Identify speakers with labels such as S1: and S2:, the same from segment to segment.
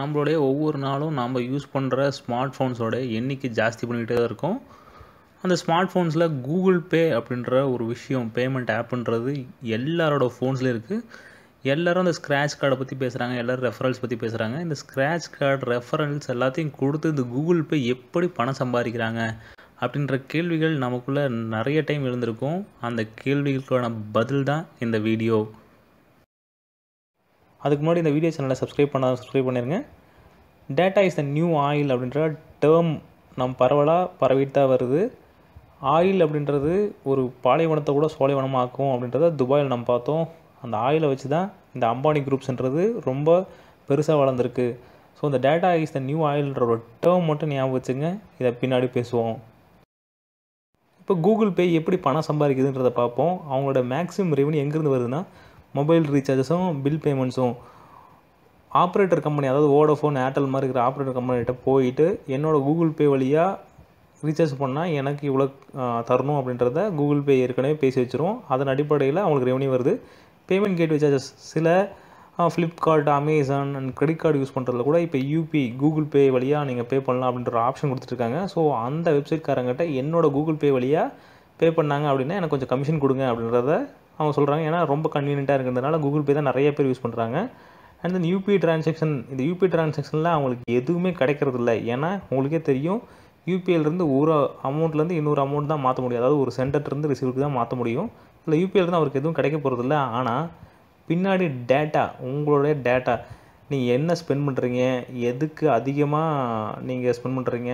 S1: நம்மளுடைய ஒவ்வொரு நாளும் நாம் யூஸ் பண்ணுற ஸ்மார்ட் ஃபோன்ஸோட எண்ணிக்கை ஜாஸ்தி பண்ணிக்கிட்டே தான் இருக்கும் அந்த ஸ்மார்ட் ஃபோன்ஸில் கூகுள் பே அப்படின்ற ஒரு விஷயம் பேமெண்ட் ஆப்புன்றது எல்லாரோட ஃபோன்ஸ்லேயும் இருக்குது எல்லோரும் அந்த ஸ்க்ராச் கார்டை பற்றி பேசுகிறாங்க எல்லோரும் ரெஃபரன்ஸ் பற்றி பேசுகிறாங்க இந்த ஸ்க்ராட்ச் கார்டு ரெஃபரன்ஸ் எல்லாத்தையும் கொடுத்து இந்த கூகுள் பே எப்படி பணம் சம்பாதிக்கிறாங்க அப்படின்ற கேள்விகள் நமக்குள்ளே நிறைய டைம் இருந்திருக்கும் அந்த கேள்விகளுக்கான பதில் தான் இந்த வீடியோ அதுக்கு முன்னாடி இந்த வீடியோ சேனலை சப்ஸ்கிரைப் பண்ணாத சப்ஸ்கிரைப் பண்ணிடுங்க data is the new oil அப்படின்ற டேர்ம் நம் பரவலாக பரவிட்டு தான் வருது ஆயில் அப்படின்றது ஒரு பாலைவனத்தை கூட சோலைவனமாக ஆக்கும் அப்படின்றத துபாயில் நம்ம பார்த்தோம் அந்த ஆயிலை வச்சு தான் இந்த அம்பானி குரூப்ஸ்ன்றது ரொம்ப பெருசாக வளர்ந்துருக்கு ஸோ இந்த டேட்டா இஸ் த நியூ ஆயில்ன்ற ஒரு டேர்ம் மட்டும் ஞாபகம் வச்சுங்க இதை பின்னாடி பேசுவோம் இப்போ கூகுள் பே எப்படி பணம் சம்பாதிக்குதுன்றதை பார்ப்போம் அவங்களோட மேக்ஸிமம் ரெவன்யூ எங்கேருந்து வருதுன்னா மொபைல் ரீசார்ஜஸும் பில் பேமெண்ட்ஸும் ஆப்ரேட்டர் கம்பெனி அதாவது ஓடோஃபோன் ஏர்டெல் மாதிரி இருக்கிற ஆப்ரேட்டர் கம்பெனிகிட்ட போயிட்டு என்னோடய கூகுள் பே வழியாக ரீசார்ஜ் பண்ணால் எனக்கு இவ்வளோ தரணும் அப்படின்றத கூகுள் பே ஏற்கனவே பேசி வச்சிரும் அதன் அடிப்படையில் அவங்களுக்கு ரெவன்யூ வருது பேமெண்ட் கேட்வே சார்ஜஸ் சில Flipkart Amazon and credit card use பண்ணுறதுல கூட இப்போ யூபி கூகுள் பே வழியாக நீங்கள் பே பண்ணலாம் அப்படின்ற ஆப்ஷன் கொடுத்துருக்காங்க ஸோ அந்த வெப்சைட்காரங்கிட்ட என்னோடய கூகுள் பே வழியாக பே பண்ணாங்க அப்படின்னா எனக்கு கொஞ்சம் கமிஷன் கொடுங்க அப்படின்றத அவங்க சொல்கிறாங்க ஏன்னா ரொம்ப கன்வீனியண்ட்டாக இருக்கிறதுனால கூகுள் பே தான் நிறைய பேர் யூஸ் பண்ணுறாங்க அண்ட் தென் யூபிஐ ட்ரான்சாக்ஷன் இந்த யூபிஐ ட்ரான்சாக்ஷனில் அவங்களுக்கு எதுவுமே கிடைக்கிறது இல்லை ஏன்னா உங்களுக்கே தெரியும் யூபிஐலேருந்து ஒரு அமௌண்ட்லேருந்து இன்னொரு அமௌண்ட் தான் மாற்ற முடியும் அதாவது ஒரு சென்டர்லேருந்து ரிசீவ்க்கு தான் மாற்ற முடியும் இல்லை யூபிஐலேருந்து அவருக்கு எதுவும் கிடைக்க போகிறதில்ல ஆனால் பின்னாடி டேட்டா உங்களுடைய டேட்டா நீங்கள் என்ன ஸ்பெண்ட் பண்ணுறீங்க எதுக்கு அதிகமாக நீங்கள் ஸ்பெண்ட் பண்ணுறீங்க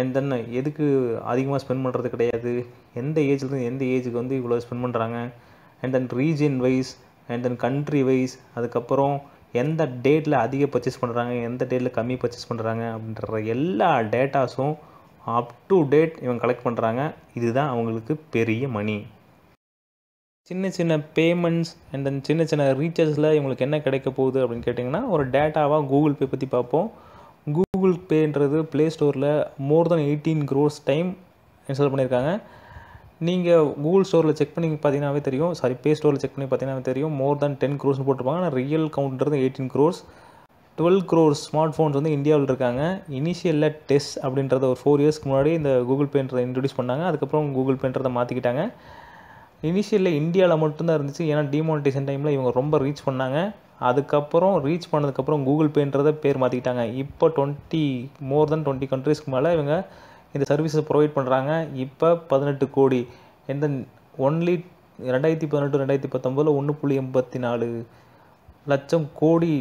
S1: அண்ட் தென் எதுக்கு அதிகமாக ஸ்பெண்ட் பண்ணுறது கிடையாது எந்த ஏஜ்லேருந்து எந்த ஏஜுக்கு வந்து இவ்வளோ ஸ்பெண்ட் பண்ணுறாங்க and then region wise and then country wise அதுக்கப்புறம் எந்த டேட்டில் அதிக பர்ச்சேஸ் பண்ணுறாங்க எந்த டேட்டில் கம்மி பர்ச்சேஸ் பண்ணுறாங்க அப்படின்ற எல்லா டேட்டாஸும் அப் டு டேட் இவங்க கலெக்ட் பண்ணுறாங்க இதுதான் அவங்களுக்கு பெரிய மணி சின்ன சின்ன பேமெண்ட்ஸ் அண்ட் தென் சின்ன சின்ன ரீசார்ஜில் இவங்களுக்கு என்ன கிடைக்க போகுது அப்படின்னு கேட்டிங்கன்னா ஒரு டேட்டாவாக கூகுள் பே பற்றி பார்ப்போம் கூகுள் பேன்றது ப்ளே ஸ்டோரில் more than eighteen crores time install பண்ணியிருக்காங்க நீங்கள் கூகுள் ஸ்டோரில் செக் பண்ணி பார்த்தீங்கன்னாவே தெரியும் சாரி பே ஸ்டோரில் செக் பண்ணி பார்த்தீங்கன்னாவே தெரியும் மோர் தேன் டென் க்ரோர்ஸ்னு போட்டிருப்பாங்க ஆனால் ரியல் கவுண்ட்ன்றது eighteen crores twelve crore smartphones வந்து இந்தியாவில் இருக்காங்க இனிஷியலில் டெஸ்ட் அப்படின்றத ஒரு ஃபோர் இயர்ஸ்க்கு முன்னாடி இந்த கூகுள் பேன்றதை இன்ட்ரடியூஸ் பண்ணாங்க அதுக்கப்புறம் கூகுள் பேன்றதை மாற்றிக்கிட்டாங்க இனிஷியலில் இந்தியாவில் மட்டும்தான் இருந்துச்சு ஏன்னா டிமானிட்டேஷன் டைமில் இவங்க ரொம்ப ரீச் பண்ணாங்க அதுக்கப்புறம் ரீச் பண்ணதுக்கப்புறம் கூகுள் பேன்றதை பேர் மாற்றிக்கிட்டாங்க இப்போ டுவெண்ட்டி மோர் தென் டுவெண்ட்டி கண்ட்ரீஸ்க்கு மேலே இவங்க இந்த சர்வீஸை ப்ரொவைட் பண்ணுறாங்க இப்போ பதினெட்டு கோடி எந்த ஒன்லி ரெண்டாயிரத்தி பதினெட்டு ரெண்டாயிரத்தி பத்தொம்போதில் ஒன்று புள்ளி எண்பத்தி நாலு லட்சம் கோடி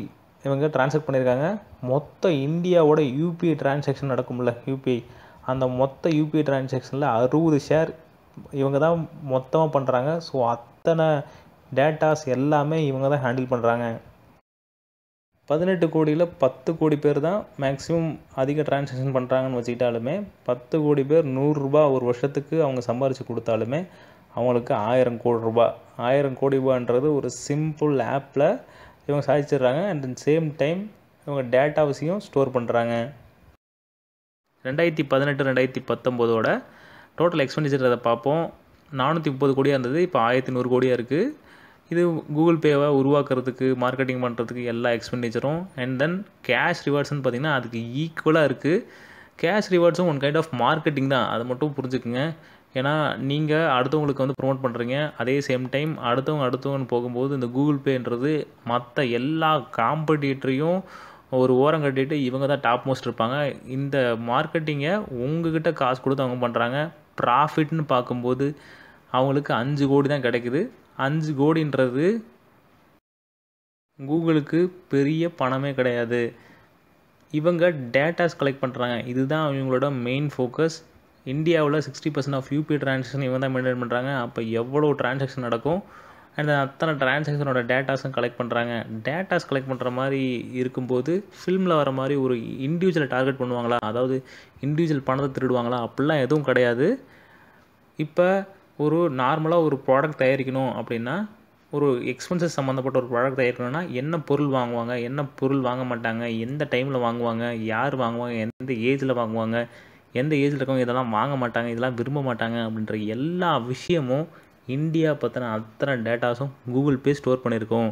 S1: இவங்க டிரான்ஸ்ஃபர் பண்ணியிருக்காங்க மொத்த இந்தியாவோட யூபிஐ டிரான்சாக்ஷன் நடக்கும்ல யூபிஐ அந்த மொத்த யூபிஐ டிரான்சாக்ஷனில் அறுபது ஷேர் இவங்க தான் மொத்தமாக பண்ணுறாங்க ஸோ அத்தனை டேட்டாஸ் எல்லாமே இவங்க தான் ஹேண்டில் பண்ணுறாங்க பதினெட்டு கோடியில் பத்து கோடி பேர் தான் மேக்ஸிமம் அதிக ட்ரான்சாக்ஷன் பண்ணுறாங்கன்னு வச்சுக்கிட்டாலுமே பத்து கோடி பேர் நூறுரூபா ஒரு வருஷத்துக்கு அவங்க சம்பாரித்து கொடுத்தாலுமே அவங்களுக்கு ஆயிரம் கோடி ரூபா ஆயிரம் கோடி ரூபான்றது ஒரு சிம்பிள் ஆப்பில் இவங்க சாதிச்சிடுறாங்க அண்ட் சேம் டைம் இவங்க டேட்டாவசியும் ஸ்டோர் பண்ணுறாங்க ரெண்டாயிரத்தி பதினெட்டு ரெண்டாயிரத்தி பத்தொம்போதோட டோட்டல் எக்ஸ்பெண்டிச்சர் அதை பார்ப்போம் நானூற்றி முப்பது கோடியாக இருந்தது இப்போ ஆயிரத்தி நூறு கோடியாக இருக்குது இது கூகுள் பேவை உருவாக்குறதுக்கு மார்க்கெட்டிங் பண்ணுறதுக்கு எல்லா எக்ஸ்பெண்டிச்சரும் அண்ட் தென் கேஷ் ரிவார்ட்ஸ்னு பார்த்திங்கன்னா அதுக்கு ஈக்குவலாக இருக்குது கேஷ் ரிவார்ட்ஸும் ஒன் கைண்ட் ஆஃப் மார்க்கெட்டிங் தான் அதை மட்டும் புரிஞ்சுக்குங்க ஏன்னா நீங்கள் அடுத்தவங்களுக்கு வந்து ப்ரொமோட் பண்ணுறீங்க அதே சேம் டைம் அடுத்தவங்க அடுத்தவங்க போகும்போது இந்த கூகுள் பேன்றது மற்ற எல்லா காம்படிட்டரையும் ஒரு ஓரம் கட்டிட்டு இவங்க தான் டாப் மோஸ்ட் இருப்பாங்க இந்த மார்க்கெட்டிங்கை உங்ககிட்ட காசு கொடுத்து அவங்க பண்ணுறாங்க ப்ராஃபிட்னு பார்க்கும்போது அவங்களுக்கு அஞ்சு கோடி தான் கிடைக்குது அஞ்சு கோடின்றது கூகுளுக்கு பெரிய பணமே கிடையாது இவங்க டேட்டாஸ் கலெக்ட் பண்ணுறாங்க இதுதான் இவங்களோட மெயின் ஃபோக்கஸ் இந்தியாவில் sixty percent of UPI transaction இவங்க தான் மெயின்டைன் பண்ணுறாங்க அப்போ எவ்வளோ ட்ரான்சாக்ஷன் நடக்கும் அண்ட் அத்தனை ட்ரான்சாக்ஷனோட டேட்டாஸும் கலெக்ட் பண்ணுறாங்க டேட்டாஸ் கலெக்ட் பண்ணுற மாதிரி இருக்கும்போது ஃபிலிமில் வர மாதிரி ஒரு இண்டிவிஜுவலை டார்கெட் பண்ணுவாங்களா அதாவது இண்டிவிஜுவல் பணத்தை திருடுவாங்களா அப்படிலாம் எதுவும் கிடையாது இப்போ ஒரு நார்மலாக ஒரு ப்ராடக்ட் தயாரிக்கணும் அப்படின்னா ஒரு எக்ஸ்பென்சஸ் சம்மந்தப்பட்ட ஒரு ப்ராடக்ட் தயாரிக்கணும்னா என்ன பொருள் வாங்குவாங்க என்ன பொருள் வாங்க மாட்டாங்க எந்த டைமில் வாங்குவாங்க யார் வாங்குவாங்க எந்த ஏஜில் வாங்குவாங்க எந்த ஏஜில் இருக்கவங்க இதெல்லாம் வாங்க மாட்டாங்க இதெல்லாம் விரும்ப மாட்டாங்க அப்படின்ற எல்லா விஷயமும் இந்தியா பற்றின அத்தனை டேட்டாஸும் கூகுள் பே ஸ்டோர் பண்ணியிருக்கோம்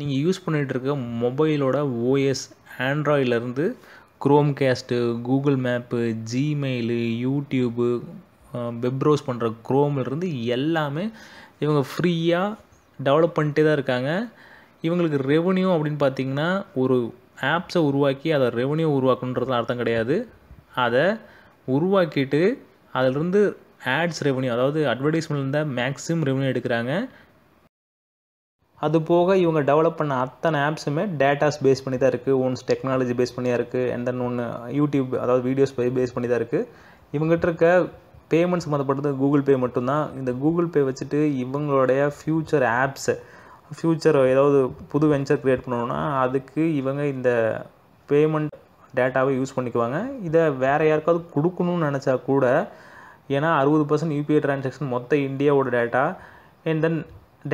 S1: நீங்கள் யூஸ் பண்ணிகிட்டு இருக்க மொபைலோட ஓஎஸ் ஆண்ட்ராய்டிலேருந்து Chromecast Google map Gmail YouTube web browse பண்ணுற குரோம்லேருந்து எல்லாமே இவங்க ஃப்ரீயாக டெவலப் பண்ணிட்டே தான் இருக்காங்க இவங்களுக்கு ரெவன்யூ அப்படின்னு பார்த்திங்கன்னா ஒரு ஆப்ஸை உருவாக்கி அதை ரெவன்யூ உருவாக்கணுன்றதுலாம் அர்த்தம் கிடையாது அதை உருவாக்கிட்டு அதிலிருந்து ஆட்ஸ் ரெவன்யூ அதாவது அட்வர்டைஸ்மெண்ட்லேருந்து மேக்ஸிமம் ரெவன்யூ எடுக்கிறாங்க அது போக இவங்க டெவலப் பண்ண அத்தனை ஆப்ஸுமே டேட்டாஸ் பேஸ் பண்ணி தான் இருக்குது ஒன்ஸ் டெக்னாலஜி பேஸ் பண்ணியாக இருக்குது அண்ட் தென் ஒன்று யூடியூப் அதாவது வீடியோஸ் பேஸ் பண்ணி தான் இருக்குது இவங்ககிட்ட இருக்க பேமெண்ட் சம்மந்தப்பட்டது கூகுள் பே மட்டும்தான் இந்த கூகுள் பே வச்சுட்டு இவங்களுடைய ஃப்யூச்சர் ஆப்ஸு ஃப்யூச்சர் ஏதாவது புது வெஞ்சர் க்ரியேட் பண்ணணும்னா அதுக்கு இவங்க இந்த பேமெண்ட் டேட்டாவை யூஸ் பண்ணிக்குவாங்க இதை வேறு யாருக்காவது கொடுக்கணும்னு நினச்சா கூட ஏன்னா அறுபது பர்சன்ட் யூபிஐ டிரான்சாக்ஷன் மொத்த இந்தியாவோட டேட்டா அண்ட் தென்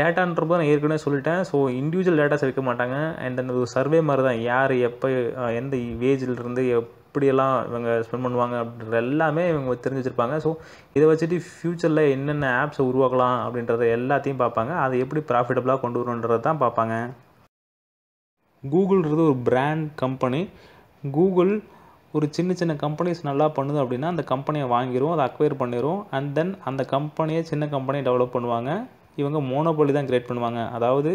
S1: டேட்டான்றப்போ நான் ஏற்கனவே சொல்லிட்டேன் ஸோ இண்டிவிஜுவல் டேட்டாஸ் எடுக்க மாட்டாங்க அண்ட் தென் ஒரு சர்வே மாதிரி தான் யார் எப்போ எந்த வேஜிலிருந்து எப் எப்படியெல்லாம் இவங்க ஸ்பெண்ட் பண்ணுவாங்க அப்படின்ற எல்லாமே இவங்க தெரிஞ்சு வச்சுருப்பாங்க ஸோ இதை வச்சுட்டு ஃப்யூச்சரில் என்னென்ன ஆப்ஸை உருவாக்கலாம் அப்படின்றத எல்லாத்தையும் பார்ப்பாங்க அதை எப்படி ப்ராஃபிட்டபுளாக கொண்டு வரணுன்றது தான் பார்ப்பாங்க கூகுள்ன்றது ஒரு பிராண்ட் கம்பெனி கூகுள் ஒரு சின்ன சின்ன கம்பெனிஸ் நல்லா பண்ணுது அப்படின்னா அந்த கம்பெனியை வாங்கிடுவோம் அதை அக்வயர் பண்ணிடுவோம் அண்ட் தென் அந்த கம்பெனியை சின்ன கம்பெனியை டெவலப் பண்ணுவாங்க இவங்க மோனோபொலி தான் கிரியேட் பண்ணுவாங்க அதாவது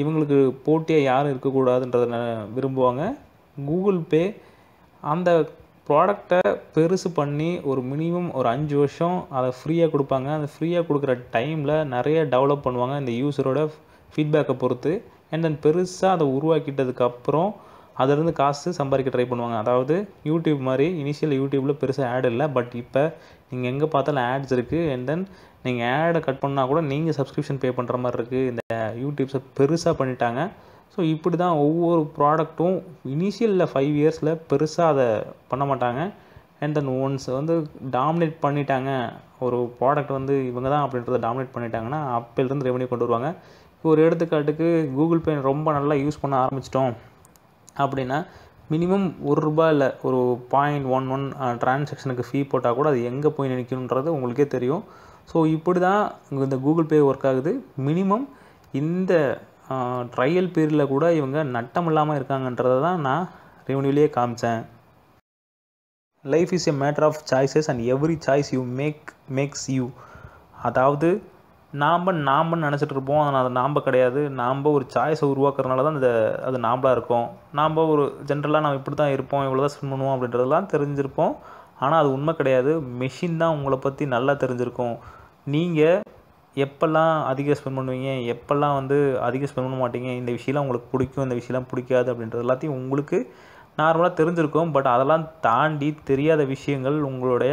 S1: இவங்களுக்கு போட்டியாக யாரும் இருக்கக்கூடாதுன்றத விரும்புவாங்க கூகுள் பே அந்த ப்ராடக்டை பெருசு பண்ணி ஒரு மினிமம் ஒரு அஞ்சு வருஷம் அதை ஃப்ரீயாக கொடுப்பாங்க அந்த ஃப்ரீயாக கொடுக்குற டைமில் நிறைய டெவலப் பண்ணுவாங்க இந்த யூஸரோட ஃபீட்பேக்கை பொறுத்து அண்ட் தென் பெருசாக அதை உருவாக்கிட்டதுக்கப்புறம் அதிலிருந்து காசு சம்பாதிக்க ட்ரை பண்ணுவாங்க அதாவது யூடியூப் மாதிரி இனிஷியல் யூடியூப்பில் பெருசாக ஆட் இல்லை பட் இப்போ நீங்கள் எங்கே பார்த்தாலும் ஆட்ஸ் இருக்குது அண்ட் தென் நீங்கள் ஆடை கட் பண்ணால் கூட நீங்கள் சப்ஸ்கிரிப்ஷன் பே பண்ணுற மாதிரி இருக்குது இந்த யூடியூப்ஸை பெருசாக பண்ணிட்டாங்க ஸோ இப்படி தான் ஒவ்வொரு ப்ராடக்ட்டும் இனிஷியலில் ஃபைவ் இயர்ஸில் பெருசாக அதை பண்ண மாட்டாங்க அண்ட் தென் ஒன்ஸ் வந்து டாமினேட் பண்ணிட்டாங்க ஒரு ப்ராடக்ட் வந்து இவங்க தான் அப்படின்றத டாமினேட் பண்ணிட்டாங்கன்னா அப்பிலிருந்து ரெவன்யூ கொண்டு வருவாங்க ஒரு எடுத்துக்காட்டுக்கு கூகுள் பே ரொம்ப நல்லா யூஸ் பண்ண ஆரம்பிச்சிட்டோம் அப்படின்னா மினிமம் ஒரு ரூபா இல்லை ஒரு பாயிண்ட் ஒன் ஒன் டிரான்சாக்ஷனுக்கு ஃபீ போட்டால் கூட அது எங்கே போய் நிற்கணுன்றது உங்களுக்கே தெரியும் ஸோ இப்படி தான் இந்த கூகுள் பே ஒர்க் ஆகுது மினிமம் இந்த ட்ரையல் பீரியடில் கூட இவங்க நட்டம் இல்லாமல் இருக்காங்கன்றதை தான் நான் ரெவன்யூலேயே காமிச்சேன் life is a matter of choices and every choice you make makes you அதாவது நாம் நாம்னு நினச்சிட்டு இருப்போம் ஆனால் அது நாம் கிடையாது நாம் ஒரு சாய்ஸை உருவாக்குறதுனால தான் அந்த அது நாம்பளாக இருக்கும் நாம் ஒரு ஜென்ரலாக நம்ம இப்படி தான் இருப்போம் இவ்வளோ தான் ஸ்பெண்ட் பண்ணுவோம் அப்படின்றதெல்லாம் தெரிஞ்சிருப்போம் ஆனால் அது உண்மை கிடையாது மெஷின் தான் உங்களை பற்றி நல்லா தெரிஞ்சிருக்கும் நீங்கள் எப்போல்லாம் அதிகம் ஸ்பெண்ட் பண்ணுவீங்க எப்போல்லாம் வந்து அதிகம் ஸ்பெண்ட் பண்ண மாட்டீங்க இந்த விஷயம்லாம் உங்களுக்கு பிடிக்கும் இந்த விஷயம்லாம் பிடிக்காது அப்படின்றது எல்லாத்தையும் உங்களுக்கு நார்மலாக தெரிஞ்சிருக்கும் பட் அதெல்லாம் தாண்டி தெரியாத விஷயங்கள் உங்களுடைய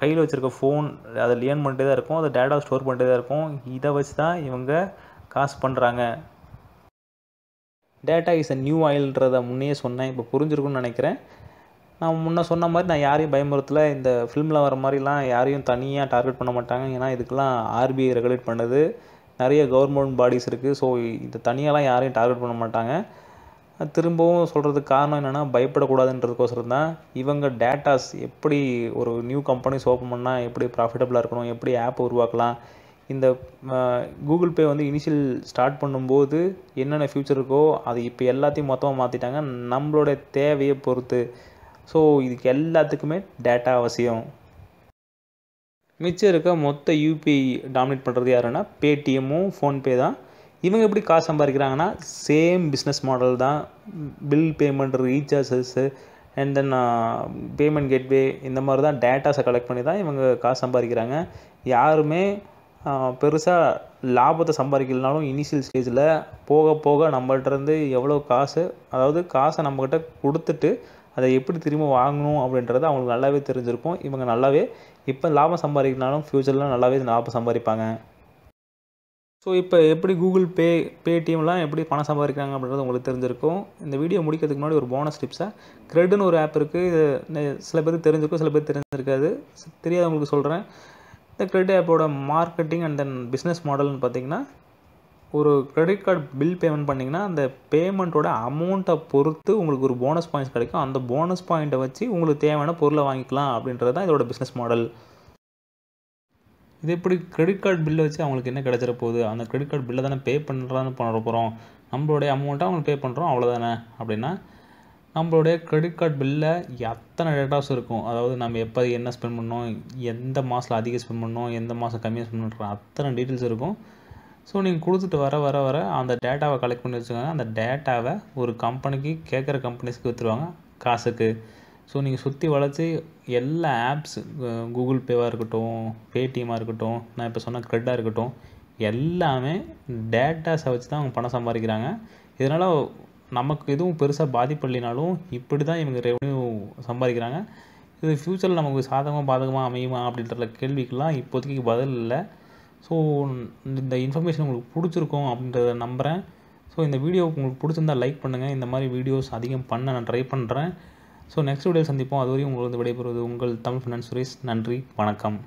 S1: கையில் வச்சுருக்க ஃபோன் அதை லேர்ன் பண்ணிட்டே தான் இருக்கும் அதை டேட்டா ஸ்டோர் பண்ணிட்டே தான் இருக்கும் இதை வச்சு தான் இவங்க காசு பண்ணுறாங்க டேட்டா இஸ் அ நியூ ஆயில்ன்றதை முன்னே சொன்னேன் இப்போ புரிஞ்சிருக்குன்னு நினைக்கிறேன் நான் முன்னே சொன்ன மாதிரி நான் யாரையும் பயமுறுத்தலை இந்த ஃபிலிமில் வர மாதிரிலாம் யாரையும் தனியாக டார்கெட் பண்ண மாட்டாங்க ஏன்னா இதுக்கெலாம் ஆர்பிஐ ரெகுலேட் பண்ணுது நிறைய கவர்மெண்ட் பாடிஸ் இருக்குது ஸோ இந்த தனியாலாம் யாரையும் டார்கெட் பண்ண மாட்டாங்க திரும்பவும் சொல்கிறதுக்கு காரணம் என்னென்னா பயப்படக்கூடாதுன்றதுக்கோசரம் தான் இவங்க டேட்டாஸ் எப்படி ஒரு நியூ கம்பெனிஸ் ஓப்பன் பண்ணால் எப்படி ப்ராஃபிட்டபுளாக இருக்கணும் எப்படி ஆப் உருவாக்கலாம் இந்த கூகுள் பே வந்து இனிஷியல் ஸ்டார்ட் பண்ணும்போது என்னென்ன ஃப்யூச்சர் இருக்கோ அது இப்போ எல்லாத்தையும் மொத்தமாக மாற்றிட்டாங்க நம்மளோட தேவையை பொறுத்து ஸோ இதுக்கு எல்லாத்துக்குமே டேட்டா அவசியம் மிச்சம் இருக்க மொத்த யூபிஐ டாமினேட் பண்ணுறது யாருன்னா பேடிஎம்மும் ஃபோன்பே தான் இவங்க எப்படி காசு சம்பாதிக்கிறாங்கன்னா சேம் பிஸ்னஸ் மாடல் தான் bill payment recharges and then payment gateway இந்த மாதிரி தான் டேட்டாஸை கலெக்ட் பண்ணி தான் இவங்க காசு சம்பாதிக்கிறாங்க யாருமே பெருசாக லாபத்தை சம்பாதிக்கலனாலும் இனிஷியல் ஸ்டேஜில் போக போக நம்மள்டருந்து எவ்வளோ காசு அதாவது காசை நம்மக்கிட்ட கொடுத்துட்டு அதை எப்படி திரும்ப வாங்கணும் அப்படின்றது அவங்களுக்கு நல்லாவே தெரிஞ்சிருக்கும் இவங்க நல்லாவே இப்போ லாபம் சம்பாதிக்கனாலும் ஃப்யூச்சரில் நல்லாவே லாபம் சம்பாதிப்பாங்க ஸோ இப்போ எப்படி கூகுள் பே பேடிஎம்லாம் எப்படி பணம் சம்பாதிக்கிறாங்க அப்படின்றது உங்களுக்கு தெரிஞ்சிருக்கும் இந்த வீடியோ முடிக்கிறதுக்கு முன்னாடி ஒரு போனஸ் டிப்ஸாக கிரெட்னு ஒரு ஆப் இருக்குது இது சில பேருக்கு தெரிஞ்சிருக்கும் சில பேர் தெரிஞ்சிருக்காது தெரியாதவங்களுக்கு சொல்கிறேன் இந்த கிரெட் ஆப்போட மார்க்கெட்டிங் அண்ட் தென் பிஸ்னஸ் மாடல்னு பார்த்தீங்கன்னா ஒரு கிரெடிட் கார்டு பில் பேமெண்ட் பண்ணிங்கன்னா அந்த பேமெண்ட்டோட அமௌண்ட்டை பொறுத்து உங்களுக்கு ஒரு போனஸ் பாயிண்ட்ஸ் கிடைக்கும் அந்த போனஸ் பாயிண்ட்டை வச்சு உங்களுக்கு தேவையான பொருளை வாங்கிக்கலாம் அப்படின்றது தான் இதோட பிஸ்னஸ் மாடல் இது எப்படி கிரெடிட் கார்டு பில்லை வச்சு அவங்களுக்கு என்ன கிடச்சிட போகுது அந்த கிரெடிட் கார்டு பில்லை தானே பே பண்ணுறான்னு பண்ண போகிறோம் நம்மளுடைய அமௌண்ட்டை அவங்களுக்கு பே பண்ணுறோம் அவ்வளோதானே அப்படின்னா நம்மளுடைய கிரெடிட் கார்டு பில்லில் எத்தனை டேட்டாஸ் இருக்கும் அதாவது நம்ம எப்போ என்ன ஸ்பெண்ட் பண்ணோம் எந்த மாதத்தில் அதிகம் ஸ்பெண்ட் பண்ணோம் எந்த மாதம் கம்மியாக ஸ்பெண்ட் பண்ணுறோம் அத்தனை டீட்டெயில்ஸ் இருக்கும் ஸோ நீங்கள் கொடுத்துட்டு வர வர வர அந்த டேட்டாவை கலெக்ட் பண்ணி வச்சுக்கோங்க அந்த டேட்டாவை ஒரு கம்பெனிக்கு கேட்குற கம்பெனிஸ்க்கு விற்றுருவாங்க காசுக்கு ஸோ நீங்கள் சுற்றி வளர்ச்சி எல்லா ஆப்ஸு கூகுள் பேவாக இருக்கட்டும் பேடிஎம்மாக இருக்கட்டும் நான் இப்போ சொன்ன க்ரெட்டாக இருக்கட்டும் எல்லாமே டேட்டாஸை வச்சு தான் அவங்க பணம் சம்பாதிக்கிறாங்க இதனால் நமக்கு எதுவும் பெருசாக பாதிப்பில்லைனாலும் இப்படி தான் இவங்க ரெவன்யூ சம்பாதிக்கிறாங்க இது ஃப்யூச்சரில் நமக்கு சாதகமாக பாதகமாக அமையுமா அப்படின்ற கேள்விக்கெலாம் இப்போதைக்கு பதில் இல்லை ஸோ இந்த இன்ஃபர்மேஷன் உங்களுக்கு பிடிச்சிருக்கும் அப்படின்றத நம்புகிறேன் ஸோ இந்த வீடியோ உங்களுக்கு பிடிச்சிருந்தால் லைக் பண்ணுங்கள் இந்த மாதிரி வீடியோஸ் அதிகம் பண்ண நான் ட்ரை பண்ணுறேன் ஸோ நெக்ஸ்ட் வீடியோ சந்திப்போம் அதுவரையும் உங்களுக்கு விடைபெறுவது உங்கள் தமிழ் ஃபினான்ஸ் சுரேஷ் நன்றி வணக்கம்